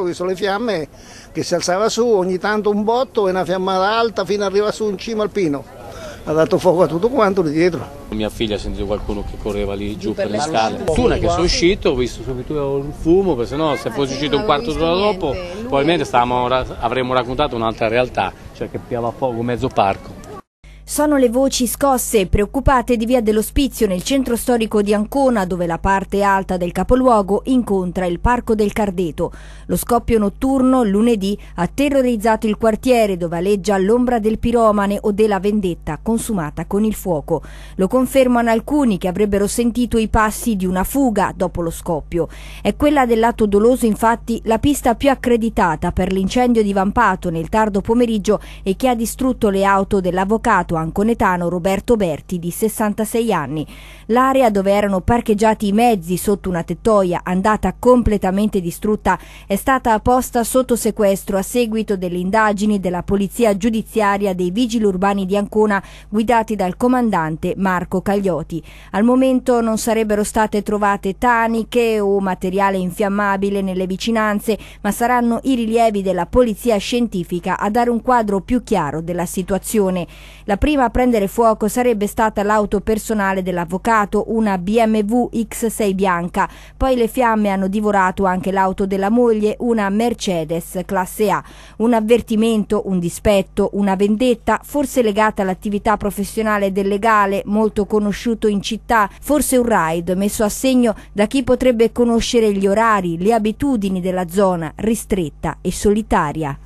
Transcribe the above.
Ho visto le fiamme che si alzava su, ogni tanto un botto e una fiammata alta fino ad arrivare su in cima al pino. Ha dato fuoco a tutto quanto lì dietro. Mia figlia ha sentito qualcuno che correva lì giù, giù per, le scale. Fortuna che sono uscito, ho visto subito il fumo, perché sennò se ah, fosse uscito un quarto d'ora dopo, probabilmente avremmo raccontato un'altra realtà, cioè che piava fuoco mezzo parco. Sono le voci scosse e preoccupate di Via dell'Ospizio nel centro storico di Ancona, dove la parte alta del capoluogo incontra il Parco del Cardeto. Lo scoppio notturno lunedì ha terrorizzato il quartiere dove aleggia l'ombra del piromane o della vendetta consumata con il fuoco. Lo confermano alcuni che avrebbero sentito i passi di una fuga dopo lo scoppio. È quella dell'atto doloso infatti la pista più accreditata per l'incendio divampato nel tardo pomeriggio e che ha distrutto le auto dell'avvocato anconetano Roberto Berti di 66 anni. L'area dove erano parcheggiati i mezzi sotto una tettoia andata completamente distrutta è stata posta sotto sequestro a seguito delle indagini della Polizia Giudiziaria dei Vigili Urbani di Ancona guidati dal comandante Marco Cagliotti. Al momento non sarebbero state trovate taniche o materiale infiammabile nelle vicinanze, ma saranno i rilievi della Polizia Scientifica a dare un quadro più chiaro della situazione. La prima a prendere fuoco sarebbe stata l'auto personale dell'avvocato, una BMW X6 bianca. Poi le fiamme hanno divorato anche l'auto della moglie, una Mercedes classe A. Un avvertimento, un dispetto, una vendetta, forse legata all'attività professionale del legale, molto conosciuto in città, forse un raid messo a segno da chi potrebbe conoscere gli orari, le abitudini della zona, ristretta e solitaria.